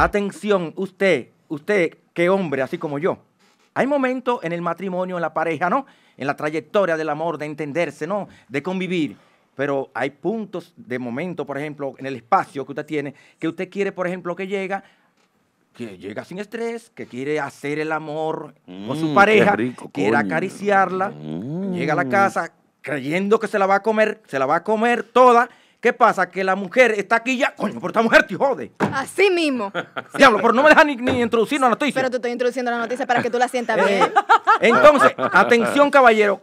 Atención, usted, usted, qué hombre, así como yo. Hay momentos en el matrimonio, en la pareja, ¿no? En la trayectoria del amor, de entenderse, ¿no? De convivir. Pero hay puntos de momento, por ejemplo, en el espacio que usted tiene, que usted quiere, por ejemplo, que llega que llega sin estrés, que quiere hacer el amor con su mm, pareja, quiere acariciarla, llega a la mm. casa creyendo que se la va a comer, se la va a comer toda ¿Qué pasa? Que la mujer está aquí ya. Coño, pero esta mujer te jode. Así mismo. Diablo, pero no me deja ni, ni introducir la noticia. Pero te estoy introduciendo la noticia para que tú la sientas eh, bien. entonces, atención, caballero.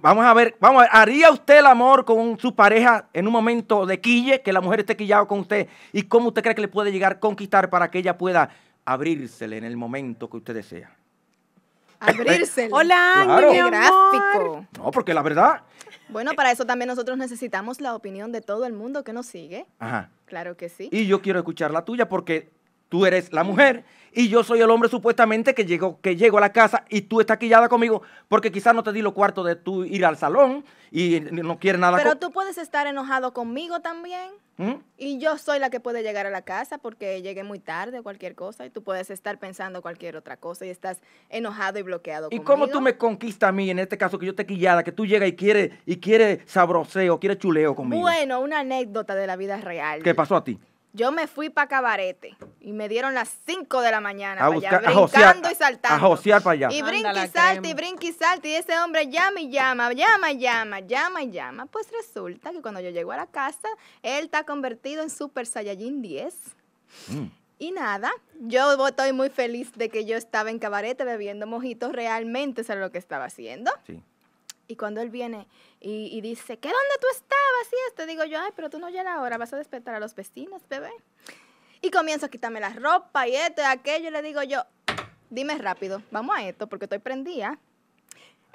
Vamos a ver, vamos a ver. ¿Haría usted el amor con su pareja en un momento de quille, que la mujer esté quillada con usted? ¿Y cómo usted cree que le puede llegar a conquistar para que ella pueda abrírsele en el momento que usted desea? Abrírsele. Hola, mi amor. gráfico. No, porque la verdad, bueno, eh, para eso también nosotros necesitamos la opinión de todo el mundo que nos sigue. Ajá. Claro que sí. Y yo quiero escuchar la tuya porque tú eres la mujer y yo soy el hombre supuestamente que llegó que llego a la casa y tú estás quillada conmigo porque quizás no te di los cuartos de tú ir al salón y no quieres nada. Pero tú puedes estar enojado conmigo también. ¿Mm? Y yo soy la que puede llegar a la casa porque llegué muy tarde o cualquier cosa y tú puedes estar pensando cualquier otra cosa y estás enojado y bloqueado. ¿Y cómo tú me conquistas a mí en este caso que yo te quillada, que tú llegas y quieres y quiere sabroseo, quieres chuleo conmigo? Bueno, una anécdota de la vida real. ¿Qué pasó a ti? Yo me fui para Cabarete. Y me dieron las 5 de la mañana. A buscar, a y saltando. A josear para allá. Y brinqui y salta, y brinqui y salta. Y ese hombre llama y llama, llama y llama, llama y llama. Pues resulta que cuando yo llego a la casa, él está convertido en Super Saiyajin 10. Mm. Y nada, yo estoy muy feliz de que yo estaba en cabarete bebiendo mojitos. Realmente eso lo que estaba haciendo. Sí. Y cuando él viene y, dice, ¿qué dónde tú estabas? Y te digo yo, ay, pero tú no llegas ahora, vas a despertar a los vecinos, bebé. Y comienzo a quitarme la ropa y esto y aquello. Y le digo yo, dime rápido, vamos a esto porque estoy prendida.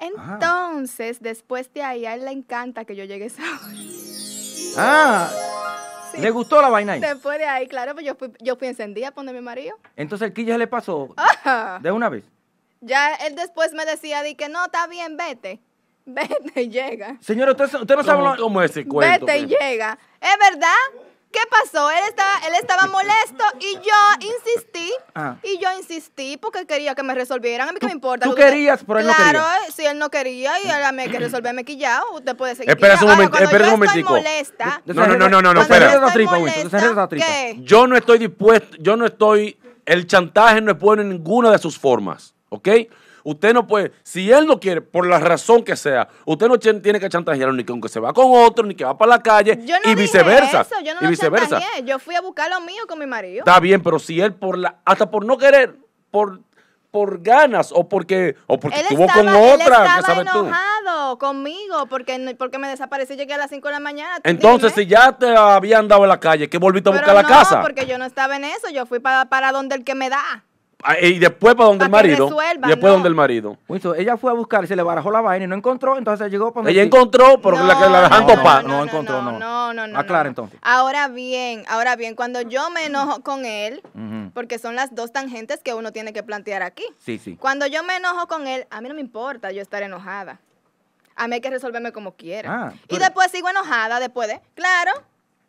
Ah. Entonces, después de ahí, a él le encanta que yo llegue esa Ah, ¿le gustó la vaina ahí? Después de ahí, claro, pues yo fui, yo fui encendida mi marido. Entonces ¿qué ya le pasó de una vez. Ya él después me decía, di que no, está bien, vete. Vete y llega. Señora, usted, no sabe cómo, es ese cuento. Vete y llega. ¿Es verdad? ¿Qué pasó? Él estaba, él estaba molesto y yo insistí. Ah. Y yo insistí porque quería que me resolvieran. A mí que me importa. Tú querías, pero él no quería. Claro, si él no quería y él me que resolverme quillado, usted puede seguir. Espera un momento, espera un momentico. no, no, no, no, no, no, espera. Molesta, ¿Qué? Yo no estoy dispuesto, yo no estoy. El chantaje no es bueno en ninguna de sus formas, ¿ok? Usted no puede, si él no quiere, por la razón que sea, usted no tiene que chantajearlo ni con que se va con otro, ni que va para la calle, y viceversa. Eso, yo no y viceversa. Yo fui a buscar lo mío con mi marido. Está bien, pero si él, por la, hasta por no querer, por por ganas o porque o porque estuvo con otra, él estaba enojado conmigo porque porque me desapareció llegué a las 5 de la mañana. Entonces, si ya te había andado en la calle, ¿qué volviste a buscar la casa? porque yo no estaba en eso, yo fui para, para donde el que me da. Ah, y después para donde el marido. después donde el marido. ella fue a buscar, Y se le barajó la vaina y no encontró, entonces llegó Ella encontró, porque la no, No, encontró, no. No, no, no. Aclara entonces. Ahora bien, ahora bien, cuando yo me enojo con él, porque son las dos tangentes que uno tiene que plantear aquí. Sí, sí. Cuando yo me enojo con él, a mí no me importa yo estar enojada. A mí hay que resolverme como quiera. Ah, y después sigo enojada, después de, claro,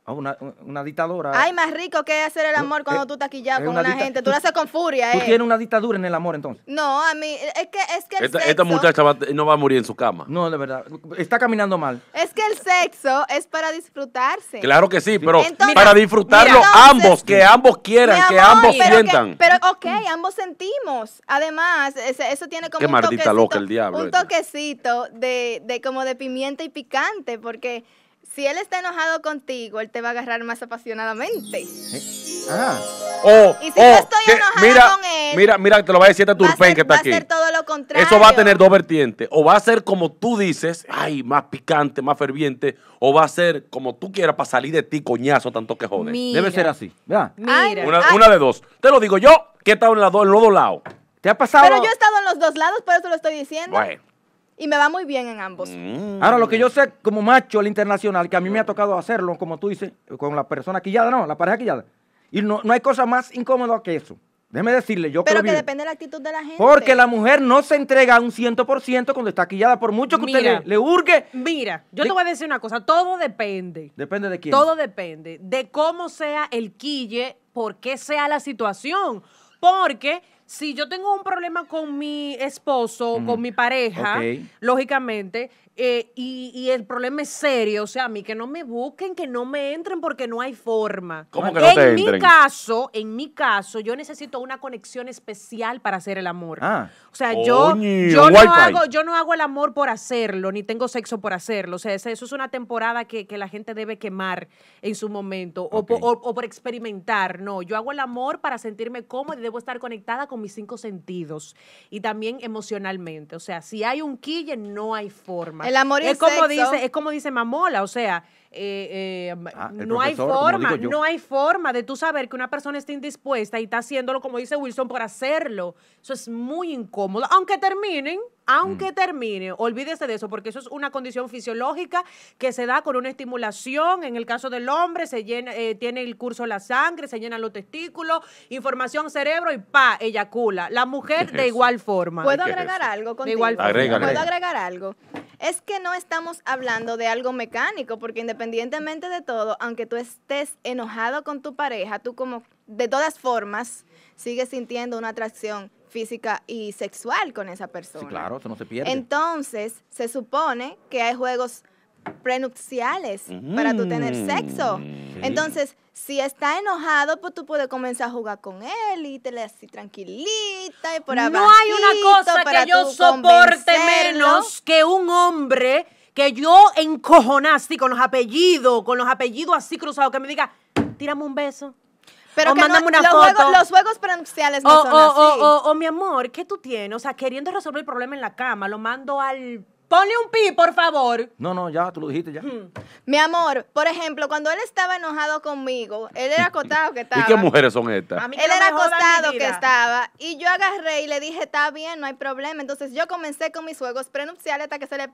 Ah, una, dictadura. dictadora. Ay, más rico que hacer el amor cuando eh, tú estás quillado con la gente. Tú, lo haces con furia, ¿Tú eh. tienes una dictadura en el amor, entonces? No, a mí, es que, es que el esta, sexo... esta muchacha no va a morir en su cama. No, de verdad. Está caminando mal. Es que el sexo es para disfrutarse. Claro que sí, pero para disfrutarlo ambos, que ambos quieran, que ambos sientan. pero, ok, ambos sentimos. Además, eso tiene como un toquecito, loca el diablo un toquecito de como de pimienta y picante, porque si él está enojado contigo, él te va a agarrar más apasionadamente. ¿Eh? Ah. Oh, y si yo oh, estoy enojado mira, con él. Mira, mira, te lo va a decir este a Turpén que está aquí. Eso va a tener dos vertientes. O va a ser como tú dices, ay, más picante, más ferviente. O va a ser como tú quieras para salir de ti, coñazo, tanto que jode. Debe ser así. Una, de dos. Te lo digo yo, que he estado en, la do, en los dos lados. ¿Te ha pasado? Pero yo he estado en los dos lados, por eso lo estoy diciendo y me va muy bien en ambos. Mm. Ahora, lo que yo sé como macho, el internacional, que a mí me ha tocado hacerlo, como tú dices, con la persona quillada, no, la pareja quillada. Y no, no hay cosa más incómoda que eso. Déjeme decirle, yo creo que depende de la actitud de la gente. Porque la mujer no se entrega a un 100% cuando está quillada, por mucho que usted le, hurgue... urge. Mira, yo te voy a decir una cosa, todo depende. ¿Depende de quién? Todo depende de cómo sea el quille, por qué sea la situación. Porque si yo tengo un problema con mi esposo, o con mi pareja, lógicamente, eh, y, el problema es serio, o sea, a mí que no me busquen, que no me entren porque no hay forma. ¿Cómo en mi caso, en mi caso, yo necesito una conexión especial para hacer el amor. Ah. O sea, yo, yo no hago, yo no hago el amor por hacerlo, ni tengo sexo por hacerlo. O sea, eso es una temporada que, la gente debe quemar en su momento o, por experimentar. No, yo hago el amor para sentirme cómoda y debo estar conectada con mis cinco sentidos y también emocionalmente. O sea, si hay un quille, no hay forma. El amor es como dice, es como dice Mamola, o sea, eh, eh, ah, no hay forma, no hay forma de tú saber que una persona está indispuesta y está haciéndolo, como dice Wilson, por hacerlo. Eso es muy incómodo. Aunque terminen, aunque mm. termine, olvídese de eso, porque eso es una condición fisiológica que se da con una estimulación. En el caso del hombre, se llena, eh, tiene el curso la sangre, se llenan los testículos, información cerebro y pa, eyacula. La mujer de igual forma. ¿Puedo agregar algo? Contigo? De igual forma. ¿Puedo agregar algo? es que no estamos hablando de algo mecánico, porque independientemente de todo, aunque tú estés enojado con tu pareja, tú como de todas formas sigues sintiendo una atracción física y sexual con esa persona. Sí, claro, eso no se pierde. Entonces, se supone que hay juegos prenupciales para tú tener sexo. Mm. Entonces, si está enojado, pues tú puedes comenzar a jugar con él y te le así tranquilita y por No hay una cosa que yo soporte menos que un hombre que yo encojonaste con los apellidos, con los apellidos así cruzados, que me diga, tírame un beso. Pero o una los Juegos, los juegos prenupciales no o, son o, O, mi amor, ¿qué tú tienes? O sea, queriendo resolver el problema en la cama, lo mando al Ponle un pi, por favor. No, no, ya, tú lo dijiste ya. Hmm. Mi amor, por ejemplo, cuando él estaba enojado conmigo, él era acostado que estaba. ¿Y qué mujeres son estas? Él era acostado que estaba. Y yo agarré y le dije, está bien, no hay problema. Entonces yo comencé con mis juegos prenupciales hasta que se le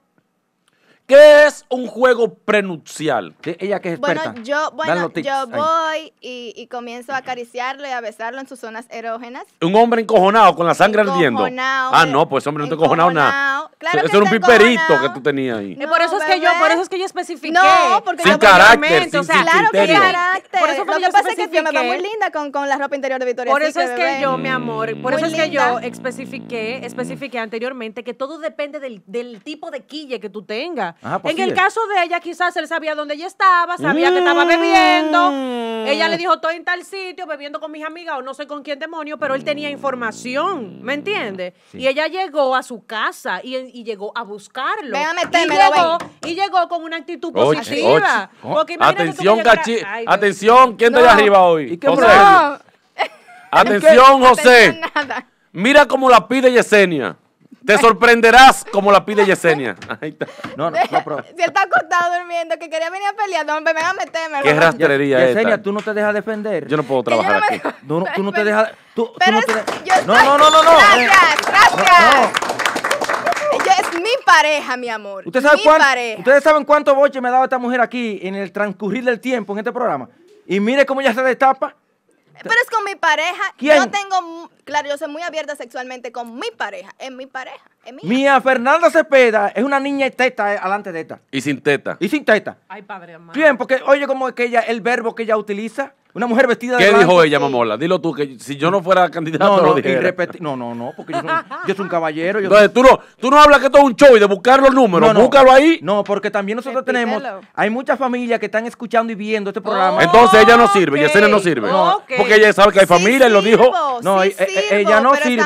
¿Qué es un juego prenupcial? Ella que es experta. Bueno, yo, bueno, yo voy y, comienzo a acariciarlo y a besarlo en sus zonas erógenas. Un hombre encojonado con la sangre ardiendo. Ah, no, pues hombre no está encojonado, nada. Claro eso, era un piperito que tú tenías ahí. por eso es que yo, por eso es que yo No, porque sin yo carácter, sin, o sea, claro que carácter. Por eso Lo que yo pasa es que yo me va muy linda con, con, la ropa interior de Victoria. Por eso es que yo, mi amor, por eso es que yo especifiqué, especifiqué anteriormente que todo depende del, del tipo de quille que tú tengas. Ah, pues en el eh. caso de ella, quizás él sabía dónde ella estaba, sabía que estaba bebiendo. Mm. Ella le dijo, estoy en tal sitio, bebiendo con mis amigas o no sé con quién demonio, pero él tenía mm. información, ¿me entiendes? Y ella llegó a su casa y, llegó a buscarlo. y, llegó, con una actitud positiva. atención, atención, ¿quién está arriba hoy? Atención, José. Mira cómo la pide Yesenia. Te sorprenderás como la pide Yesenia. Ahí está. No, no, no, Si él está acostado durmiendo, que quería venir a pelear, no, me van a meterme. Qué rastrería es. Yesenia, tú no te dejas defender. Yo no puedo trabajar aquí. tú no te dejas. Tú, no, no, no, no, no. Gracias, gracias. Ella es mi pareja, mi amor. mi pareja. Ustedes saben cuánto boche me ha dado esta mujer aquí en el transcurrir del tiempo en este programa. Y mire cómo ella se destapa. Pero es con mi pareja. ¿Quién? Yo tengo, claro, yo soy muy abierta sexualmente con mi pareja. Es mi pareja. Es mi Mía Fernanda Cepeda es una niña teta alante de teta. Eh, y sin teta. Y sin teta. Ay, padre amado. Bien, porque oye como es que ella, el verbo que ella utiliza. Una mujer vestida de ¿Qué dijo ella, mamola? Dilo tú, que si yo no fuera candidato, no, no, No, no, no, porque yo soy, un caballero. Entonces, tú, no, tú no hablas que esto es un show y de buscar los números. Búscalo ahí. No, porque también nosotros tenemos. Hay muchas familias que están escuchando y viendo este programa. Entonces, ella no sirve, y Yesenia no sirve. Porque ella sabe que hay familia y lo dijo. no, sí, e-, e-, ella, no sirve.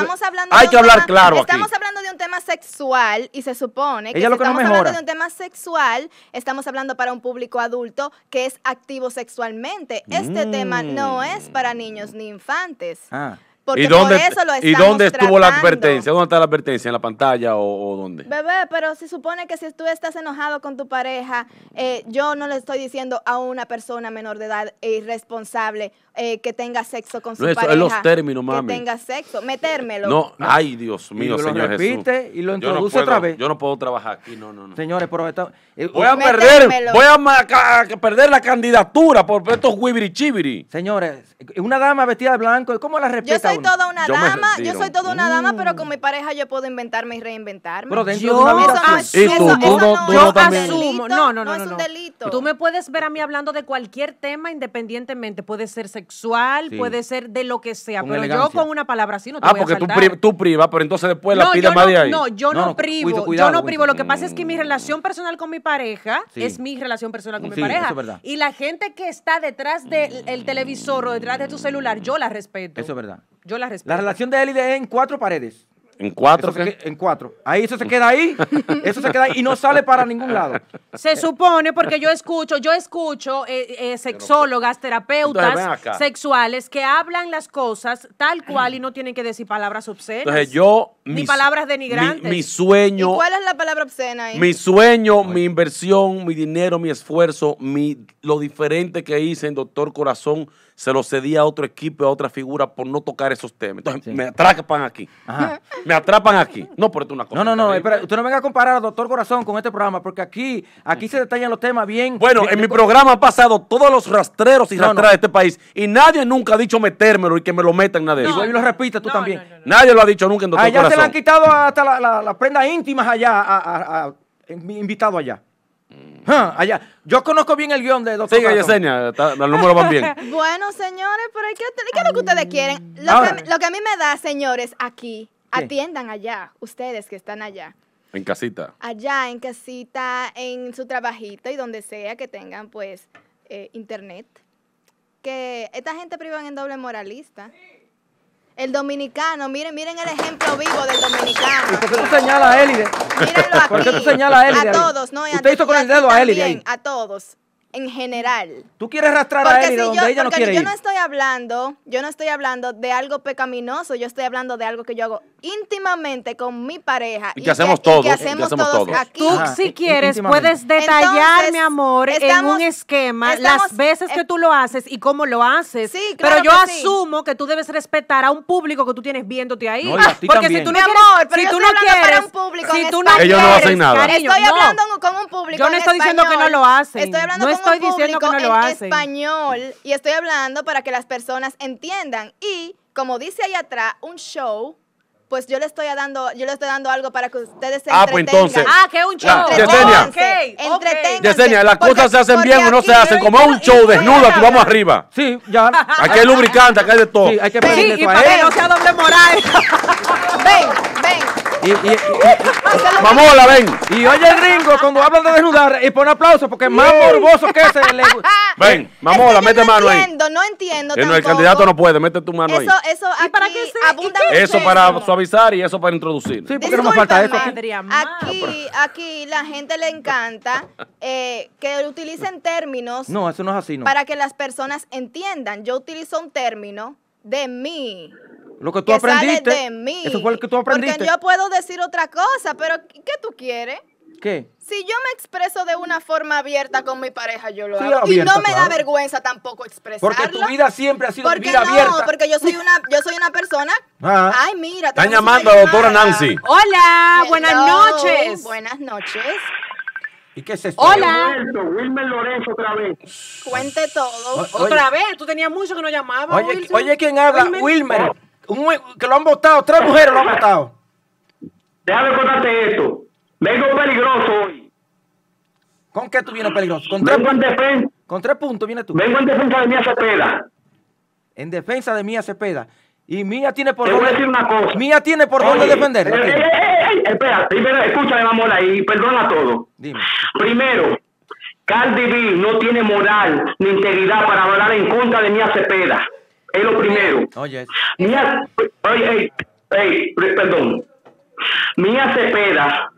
hay que hablar claro Estamos hablando de un tema sexual y se supone que, que estamos hablando de un tema sexual, estamos hablando para un público adulto que es activo sexualmente. Este mm. tema Mm. no es para niños ni infantes. Ah. Porque ¿Y dónde, por eso lo ¿Y dónde estuvo la advertencia? ¿Dónde está la advertencia? ¿En la pantalla o, dónde? Bebé, pero se supone que si tú estás enojado con tu pareja, eh, yo no le estoy diciendo a una persona menor de edad e irresponsable, eh, que tenga sexo con su no, eso Es los términos, mami. Que tenga sexo, metérmelo. No, ay, Dios mío, y señor lo repite Y lo introduce otra vez. Yo no puedo trabajar aquí, no, no, no. Señores, pero favor. Eh, voy a perder, voy a, perder la candidatura por estos wibiri chibiri. Señores, una dama vestida de blanco, ¿cómo la respeta Yo soy toda una dama, yo soy toda una dama, pero con mm. mi pareja yo puedo inventarme y reinventarme. Pero dentro de una Eso, ah, no, yo asumo. No, no, no, no, es un delito. Tú me puedes ver a mí hablando de cualquier tema independientemente, puede ser sexual sexual, puede ser de lo que sea. pero yo con una palabra así no te ah, voy a Ah, porque tú, privas, pero entonces después la pides más de ahí. No, yo no, privo. yo no privo. Lo que pasa es que mi relación personal con mi pareja es mi relación personal con mi pareja. verdad. Y la gente que está detrás del televisor o detrás de tu celular, yo la respeto. Eso es verdad. Yo la respeto. La relación de él y de él en cuatro paredes. ¿En cuatro? en cuatro. Ahí eso se queda ahí, eso se queda ahí y no sale para ningún lado. Se supone, porque yo escucho, yo escucho eh, eh, sexólogas, pues, terapeutas sexuales que hablan las cosas tal cual y no tienen que decir palabras obscenas. Entonces yo... Mis, ni palabras denigrantes. Mi, sueño... ¿Cuál es la palabra obscena ahí? Mi sueño, mi inversión, mi dinero, mi esfuerzo, mi, lo diferente que hice en Doctor Corazón se lo cedía a otro equipo, a otra figura por no tocar esos temas. Entonces, me atrapan aquí. Me atrapan aquí. No, por esto una cosa. No, no, no, usted no venga a comparar a Doctor Corazón con este programa, porque aquí, aquí se detallan los temas bien. Bueno, en mi programa han pasado todos los rastreros y no, de este país y nadie nunca ha dicho metérmelo y que me lo metan nada de y lo repite tú también. Nadie lo ha dicho nunca en ah, Doctor Corazón. Allá se le han quitado hasta las prendas íntimas allá a, a, invitado allá allá. Yo conozco bien el guión de Doctor Yesenia, los números van bien. bueno, señores, pero hay que, ¿qué lo que ustedes mm. quieren? Lo, que, a mí me da, señores, aquí, atiendan allá, ustedes que están allá. En casita. Allá, en casita, en su trabajito y donde sea que tengan, pues, eh, internet. Que esta gente privada en doble moralista. El dominicano, miren, miren el ejemplo vivo del dominicano. ¿Y por qué tú señalas a Élide? Mírenlo aquí. ¿Por qué tú señalas a Élide? A todos, no, Usted Te hizo con el dedo a Élide ahí. A todos en general. Tú quieres arrastrar a él donde ella no quiere yo no estoy hablando, yo no estoy hablando de algo pecaminoso, yo estoy hablando de algo que yo hago íntimamente con mi pareja. Y, que, hacemos todos. Y que hacemos, todos, aquí. Tú, si quieres, puedes detallar, mi amor, en un esquema las veces que eh, tú lo haces y cómo lo haces. Sí, claro pero yo asumo que tú debes respetar a un público que tú tienes viéndote ahí. porque si tú no quieres, amor, pero si tú no quieres, para un público si tú no ellos no hacen nada. Estoy hablando con un público Yo no estoy diciendo que no lo hacen. Estoy hablando estoy diciendo en español y estoy hablando para que las personas entiendan. Y como dice ahí atrás, un show pues yo le estoy dando, yo le estoy dando algo para que ustedes se entretengan. Ah, pues ah, que es un show. Ya, Yesenia. las cosas se hacen bien o no se hacen. Como es un show desnudo, aquí vamos arriba. Sí, ya. Aquí hay lubricante, acá hay de todo. Sí, hay que sí, y para que no sea doble moral. ven, ven. Y, ven. Y oye el gringo cuando habla de desnudar y pone aplauso porque es más morboso que ese. Le... Ven, mamola, mete mano ahí. No entiendo, no entiendo. El candidato no puede, mete tu mano ahí. Eso, para Eso para suavizar y eso para introducir. Sí, porque no me falta esto Aquí? aquí, la gente le encanta eh, que utilicen términos. No, eso no es así, no. Para que las personas entiendan. Yo utilizo un término de mí. Lo que tú aprendiste. de Eso fue lo que tú aprendiste. Porque yo puedo decir otra cosa, pero ¿qué tú quieres? ¿Qué? Si yo me expreso de una forma abierta con mi pareja, yo lo hago. y no me da vergüenza tampoco expresarlo. Porque tu vida siempre ha sido porque vida abierta. Porque yo soy una, yo soy una persona. Ah. Ay, mira. Están llamando a la doctora Nancy. Hola, buenas noches. Buenas noches. ¿Y qué es esto? Hola. Wilmer Lorenzo otra vez. Cuente todo. otra vez, tú tenías mucho que no llamabas. Oye, oye ¿quién habla? Wilmer que lo han votado, tres mujeres lo han votado. Déjame contarte esto. Vengo peligroso hoy. ¿Con qué tú vienes peligroso? Con Vengo en defensa. Con tres puntos vienes tú. Vengo en defensa de Mía Cepeda. En defensa de Mía Cepeda. Y Mía tiene por dónde. Voy a decir una cosa. Mía tiene por dónde defender. Eh, eh, eh, eh, espera, escúchame, y perdona todo. Primero, Cardi B no tiene moral ni integridad para hablar en contra de Mía Cepeda. Es lo primero. Oye. Mía, oye, hey, perdón. Mía Cepeda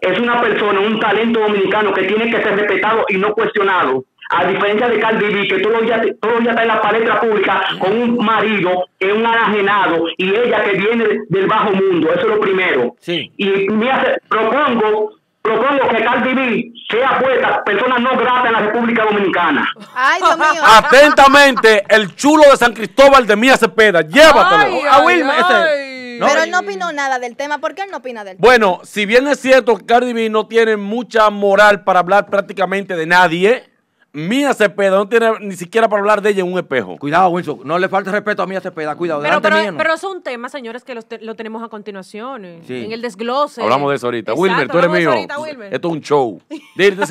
es una persona, un talento dominicano que tiene que ser respetado y no cuestionado. A diferencia de Cardi B, que todos está en la palestra pública con un marido que es un anajenado y ella que viene del bajo mundo. Eso es lo primero. Sí. Y propongo propongo que Cardi B sea puesta persona no grata en la República Dominicana. Ay, Dios mío. Atentamente, el chulo de San Cristóbal de Mía Cepeda. Llévatelo. Pero él no opinó nada del tema. ¿Por qué él no opina del tema? Bueno, si bien es cierto que Cardi B no tiene mucha moral para hablar prácticamente de nadie, Mía Cepeda no tiene ni siquiera para hablar de ella en un espejo. Cuidado, Wilson. No le falta respeto a Mía Cepeda. Cuidado. Pero, pero, es un tema, señores, que lo tenemos a continuación. En el desglose. Hablamos de eso ahorita. Wilmer, tú eres mío. Esto es un show. sí,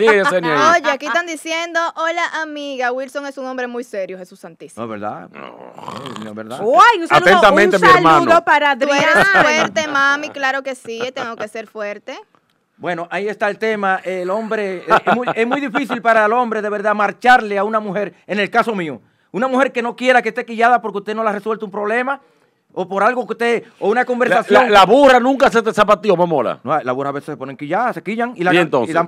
Oye, aquí están diciendo, hola amiga, Wilson es un hombre muy serio, Jesús Santísimo. No, es verdad. No, es verdad. un saludo, Atentamente, un saludo para Adrián. eres fuerte, mami, claro que sí, tengo que ser fuerte. Bueno, ahí está el tema. El hombre, eh, es muy, difícil para el hombre de verdad marcharle a una mujer, en el caso mío, una mujer que no quiera que esté quillada porque usted no le ha resuelto un problema o por algo que usted, o una conversación. La, burra nunca se te zapatió, mamola. No, la burra a veces se ponen quilladas, se quillan y la ¿Y Y dan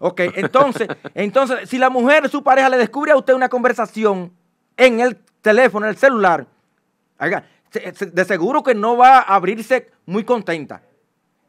Ok, entonces, entonces, si la mujer, su pareja, le descubre a usted una conversación en el teléfono, en el celular, de seguro que no va a abrirse muy contenta.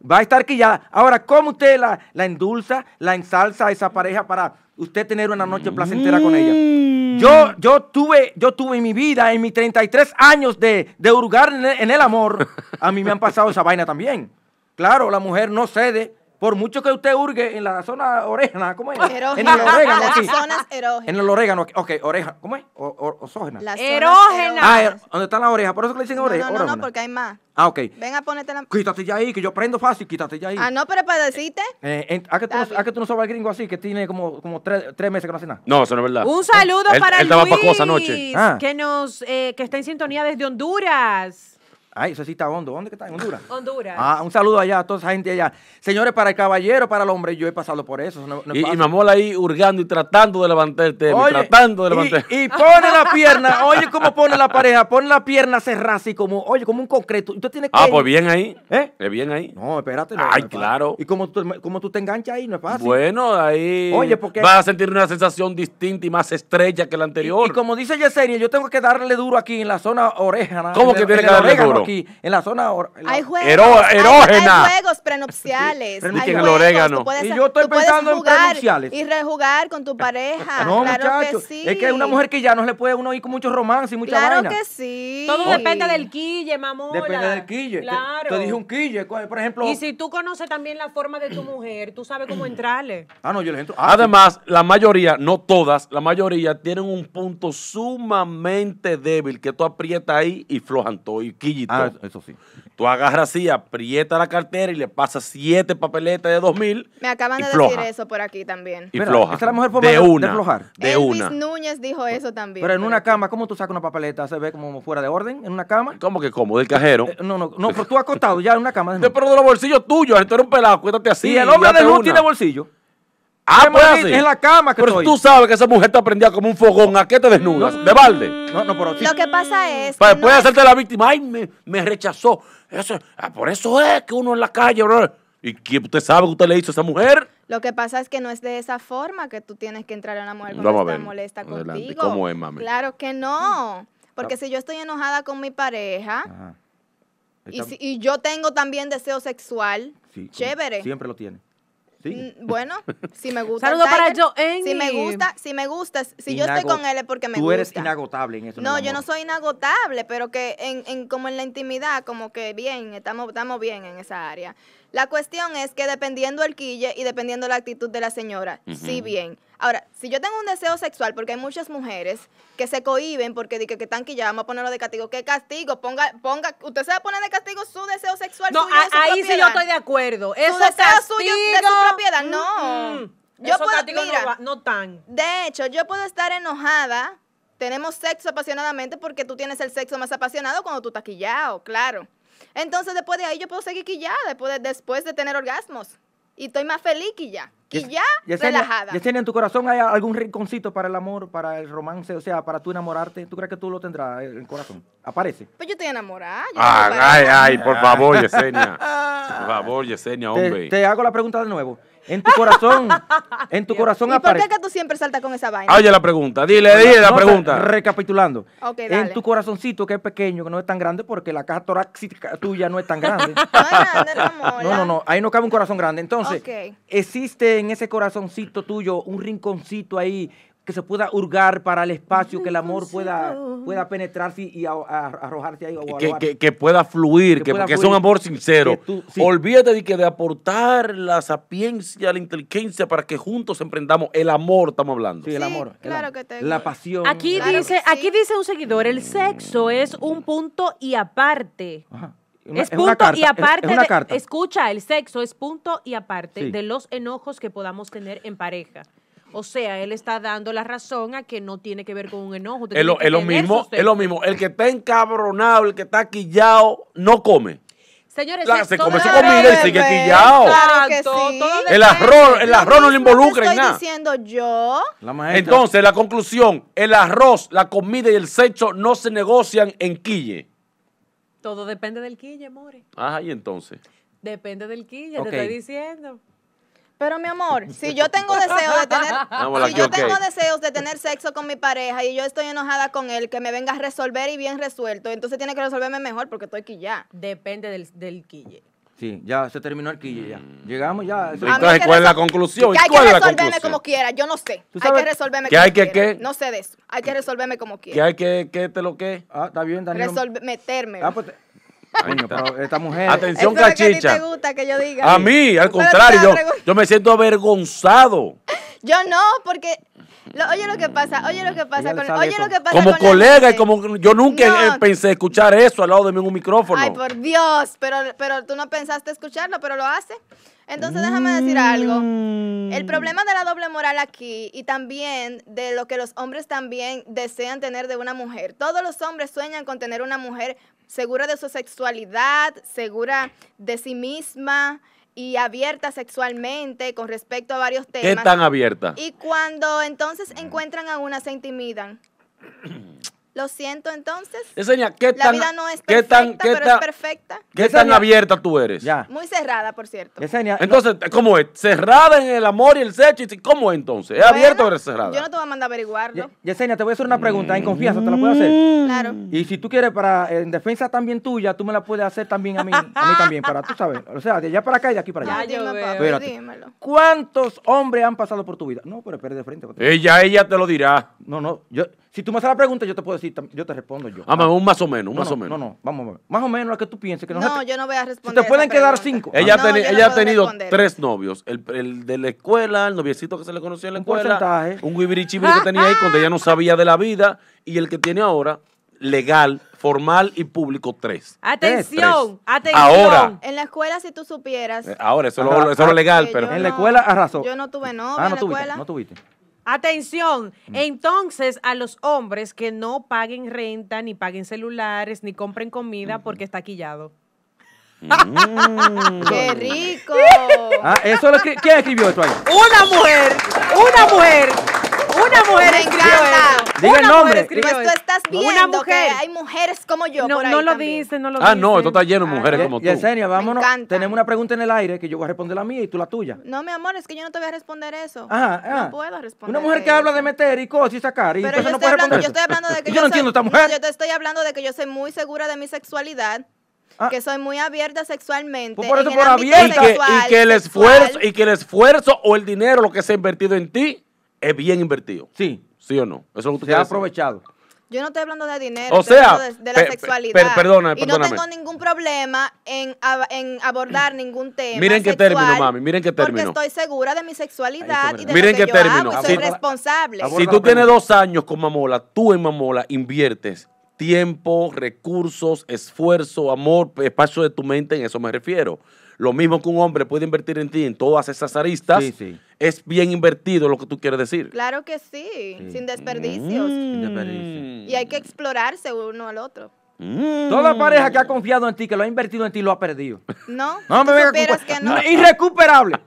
Va a estar aquí ya. Ahora, ¿cómo usted la, la endulza, la ensalza a esa pareja para usted tener una noche placentera con ella? Mm. Yo, yo, tuve, yo tuve en mi vida, en mis 33 años de, de hurgar en el amor, a mí me han pasado esa vaina también. Claro, la mujer no cede, por mucho que usted hurgue en la zona orégana, ¿cómo es? En el orégano. Las aquí. zonas erógenas. En el orégano, ok, oreja, ¿cómo es? O, o, osógena. Las erógenas. Ah, er, ¿dónde está la oreja? Por eso que le dicen oreja. No, no, no, porque hay más. Ah, ok. Ven a ponerte la. Quítate ya ahí, que yo prendo fácil, quítate ya ahí. Ah, no, pero para decirte. Eh, ¿a, que tú, no sabes el gringo así, que tiene como, como tres, meses que no hace nada? No, eso no es verdad. Un saludo para el Luis. Él estaba para cosa anoche. Ah. Que, nos, eh, que está en sintonía desde Honduras. Ay, eso sí está hondo. ¿Dónde que está? ¿En Honduras? Honduras. Ah, un saludo allá a toda esa gente allá. Señores, para el caballero, para el hombre, yo he pasado por eso. y, Mamola ahí hurgando y tratando de levantar el tema, tratando de levantar. Y, pone la pierna, oye cómo pone la pareja, pone la pierna cerrada así como, oye, como un concreto. Y tienes ah, que... Ah, pues bien ahí. ¿Eh? Es bien ahí. No, espérate. Ay, claro. ¿Y como tú, tú te enganchas ahí? No es fácil. Bueno, ahí oye, porque... vas a sentir una sensación distinta y más estrecha que la anterior. Y, como dice Yesenia, yo tengo que darle duro aquí en la zona oreja. ¿Cómo que tiene que darle duro? en la zona Hay juegos, erógena. Hay, juegos prenupciales. hay juegos, el orégano. y yo estoy pensando en prenupciales. Y rejugar con tu pareja. No, claro que sí. Es que una mujer que ya no le puede uno ir con mucho romance y mucha claro Claro que sí. Todo depende del quille, mamón. Depende del quille. Claro. Te, dije un quille, por ejemplo. Y si tú conoces también la forma de tu mujer, tú sabes cómo entrarle. Ah, no, yo le entro. Ah, Además, la mayoría, no todas, la mayoría tienen un punto sumamente débil que tú aprietas ahí y flojan todo y quillito. Ah, eso sí. Tú agarras así, aprieta la cartera y le pasas siete papeletas de 2000. Me acaban de decir eso por aquí también. Y floja. Esa la mejor forma de, una, de Núñez dijo eso también. Pero en una cama, ¿cómo tú sacas una papeleta? ¿Se ve como fuera de orden en una cama? ¿Cómo que como? ¿Del cajero? Eh, no, no, no, pero tú acostado ya en una cama. pero de los bolsillos tuyos, esto era un pelado, cuéntate así. el hombre de luz tiene bolsillo. Ah, pues en la cama Pero tú sabes que esa mujer te aprendía como un fogón. ¿A qué te desnudas? ¿De balde? No, no, pero Lo que pasa es... Pues, puede hacerte la víctima. Ay, me, rechazó. Eso, ah, por eso es que uno en la calle, bro. ¿Y qué usted sabe que usted le hizo a esa mujer? Lo que pasa es que no es de esa forma que tú tienes que entrar a una mujer que te molesta contigo. ¿Cómo es, mami? Claro que no. Porque ah. si yo estoy enojada con mi pareja... Y, yo tengo también deseo sexual, chévere. Siempre lo tiene. Bueno, si me gusta. Si me gusta, si me gusta, si yo estoy con él es porque me gusta. Tú eres inagotable en eso. No, yo no soy inagotable, pero que en, como en la intimidad, como que bien, estamos, estamos bien en esa área. La cuestión es que dependiendo el quille y dependiendo la actitud de la señora, Si sí bien. Ahora, si yo tengo un deseo sexual, porque hay muchas mujeres que se cohiben porque dicen que, están que vamos a ponerlo de castigo. ¿Qué castigo? Ponga, ponga, usted se va a poner de castigo su deseo sexual. No, suyo, ahí sí yo estoy de acuerdo. Eso es deseo de su propiedad. No. Yo puedo, mira, no, tan. De hecho, yo puedo estar enojada. Tenemos sexo apasionadamente porque tú tienes el sexo más apasionado cuando tú estás quillado, claro. Entonces, después de ahí, yo puedo seguir quillada después después de tener orgasmos y estoy más feliz que ya. Y ya, relajada. Yesenia, ¿en tu corazón hay algún rinconcito para el amor, para el romance? O sea, para tú enamorarte. ¿Tú crees que tú lo tendrás eh, en el corazón? ¿Aparece? Pues yo estoy enamorada. Ah, ay, ay, ay, por favor, Yesenia. por favor, Yesenia, hombre. Te, te hago la pregunta de nuevo en tu corazón, en tu corazón corazón ¿Y por qué que tú siempre saltas con esa vaina? Oye la pregunta, dile, dile la pregunta. recapitulando, en tu corazoncito que es pequeño, que no es tan grande, porque la caja torácica tuya no es tan grande. no, no, no, no, ahí no cabe un corazón grande. Entonces, existe en ese corazoncito tuyo un rinconcito ahí que se pueda hurgar para el espacio, que el amor pueda, pueda penetrarse y arrojarse ahí. que, que, pueda fluir, que, que es un amor sincero. Olvídate de, que de aportar la sapiencia, la inteligencia para que juntos emprendamos el amor, estamos hablando. Sí, el amor. La pasión. Aquí, dice, aquí dice un seguidor, el sexo mm. es un punto y aparte. Ajá. es, punto y aparte. escucha, el sexo es punto y aparte de los enojos que podamos tener en pareja. O sea, él está dando la razón a que no tiene que ver con un enojo. Es lo, mismo, es lo mismo. El que está encabronado, el que está quillado, no come. Señores, se come su comida y sigue quillado. Claro que sí. El arroz, el arroz no le involucra en nada. Estoy diciendo yo. Entonces, la conclusión, el arroz, la comida y el sexo no se negocian en quille. Todo depende del quille, More. Ajá, y entonces. Depende del quille, te estoy diciendo. Pero mi amor, si yo tengo deseos de tener, yo tengo deseos de tener sexo con mi pareja y yo estoy enojada con él, que me venga a resolver y bien resuelto, entonces tiene que resolverme mejor porque estoy quillá. Depende del, del quille. Sí, ya se terminó el quille ya. Mm. Llegamos ya. Entonces, ¿cuál es la conclusión? Que hay que resolverme como quiera, yo no sé. Hay que resolverme como hay que, No sé de eso. Hay que resolverme como quiera. ¿Qué hay que, ¿Qué te lo que. Ah, está bien, Daniel. Resolver, meterme. Ah, pues esta mujer. Atención, cachicha. a, mí, al contrario, yo me siento avergonzado. Yo no, porque oye lo que pasa, oye lo que mm. pasa como colega y como yo nunca pensé escuchar eso al lado de mí en un micrófono. Ay, por Dios, pero pero tú no pensaste escucharlo, pero lo hace. Entonces déjame decir algo. El mm. problema de la doble moral aquí y también de lo que los hombres también desean tener de una mujer. Todos los hombres sueñan con tener una mujer segura de su sexualidad, segura de sí misma, y abierta sexualmente con respecto a varios temas. ¿Qué tan abierta? Y cuando entonces encuentran a una, se intimidan. Lo siento, entonces. Esenia, eh, ¿qué tan, la vida no es perfecta, qué tan, pero es perfecta. ¿Qué tan abierta tú eres? Ya. Muy cerrada, por cierto. Yesenia, entonces, ¿cómo es? ¿Cerrada en el amor y el sexo? ¿Cómo es entonces? ¿Es abierto abierta o es cerrada? Yo no te voy a mandar a averiguarlo. Yesenia, te voy a hacer una pregunta en mm. confianza, ¿te la puedo hacer? Claro. Y si tú quieres, para en defensa también tuya, tú me la puedes hacer también a mí, a mí también, para tú saber. O sea, de allá para acá y de aquí para allá. Ya, yo Dímelo. ¿Cuántos hombres han pasado por tu vida? No, pero espérate de frente. Ella, ella te lo dirá. No, no, yo... Si tú me haces la pregunta, yo te puedo decir, yo te respondo yo. Ah, ah. más o menos, más o menos. No, no, vamos a ver. Más o menos la que tú pienses. Que no, no yo no voy a responder. Si te pueden quedar cinco. Ella, ha tenido tres novios. El, de la escuela, el noviecito que se le conocía en la escuela. Un, un que tenía ahí cuando ella no sabía de la vida. Y el que tiene ahora, legal, formal y público tres. Atención, atención. Ahora. En la escuela, si tú supieras. Eh, ahora, eso es lo, ah, legal, pero. En la escuela, razón. Yo no tuve novio ah, en la escuela. No tuviste. Atención, mm. entonces a los hombres que no paguen renta, ni paguen celulares, ni compren comida porque está quillado. Mm. ¡Qué rico! Ah, ¿Quién escribió esto ahí? Una mujer, una mujer una mujer me encanta. Diga el nombre. Pues tú estás viendo que hay mujeres como yo. No, por ahí no lo dicen, no lo dicen. Ah, no, esto está lleno de mujeres ah, como tú. Yesenia, vámonos. Tenemos una pregunta en el aire que yo voy a responder la mía y tú la tuya. No, mi amor, es que yo no te voy a responder eso. Ajá, No puedo responder. Una mujer que habla de meter y cosas y sacar. Y Pero pues yo, no estoy hablando, yo estoy hablando de que yo, no entiendo esta mujer. yo te estoy hablando de que yo soy muy segura de mi sexualidad. Ah. que soy muy abierta sexualmente. Pues por eso, por abierta. y que el esfuerzo o el dinero, lo que se ha invertido en ti, es bien invertido. Sí. ¿Sí o no? Eso es lo que tú Se ha aprovechado. Yo no estoy hablando de dinero, o sea, estoy de, de, la sexualidad. Per, perdona, y no tengo ningún problema en, en abordar ningún tema. Miren qué término, mami, miren qué término. Porque estoy segura de mi sexualidad y de mi que qué y soy responsable. Si tú tienes dos años con Mamola, tú en Mamola inviertes tiempo, recursos, esfuerzo, amor, espacio de tu mente, en eso me refiero. Lo mismo que un hombre puede invertir en ti, en todas esas aristas, es bien invertido lo que tú quieres decir. Claro que sí, mm. sin desperdicios. Y hay que explorarse uno al otro. Mm. Toda pareja que ha confiado en ti, que lo ha invertido en ti, lo ha perdido. No, no me que no. Irrecuperable.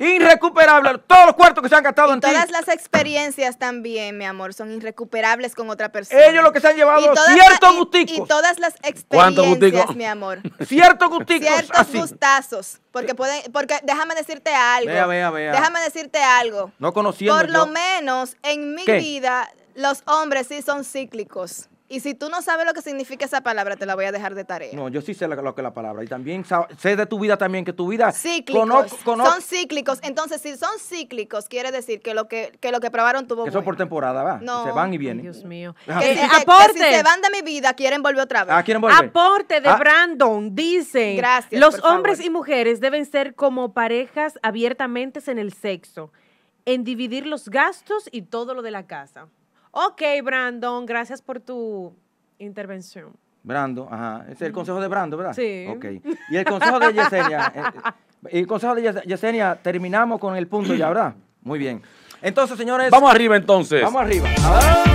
Irrecuperable. Todos los cuartos que se han gastado en ti. Todas las experiencias también, mi amor, son irrecuperables con otra persona. Ellos lo que se han llevado ciertos Y, todas las experiencias, mi amor. ciertos gustitos. Ciertos gustazos. Porque pueden, porque déjame decirte algo. Déjame decirte algo. No conociendo. Por lo menos en mi vida, los hombres sí son cíclicos. Y si tú no sabes lo que significa esa palabra, te la voy a dejar de tarea. No, yo sí sé lo, que es la palabra. Y también sé de tu vida también, que tu vida... Cíclicos. Son cíclicos. Entonces, si son cíclicos, quiere decir que lo que, lo que probaron tuvo... Que eso por temporada, va. No. Se van y vienen. Dios mío. aporte. se van de mi vida, quieren volver otra vez. Ah, quieren volver. Aporte de ah. Brandon. Dicen... Gracias, Los hombres y mujeres deben ser como parejas abiertamente en el sexo, en dividir los gastos y todo lo de la casa. Ok, Brandon, gracias por tu intervención. Brando, ajá. es el consejo de Brando, ¿verdad? Sí. Ok. Y el consejo de Yesenia. Eh, eh, y el consejo de Yesenia, terminamos con el punto ya, ¿verdad? Muy bien. Entonces, señores. Vamos arriba entonces. Vamos arriba.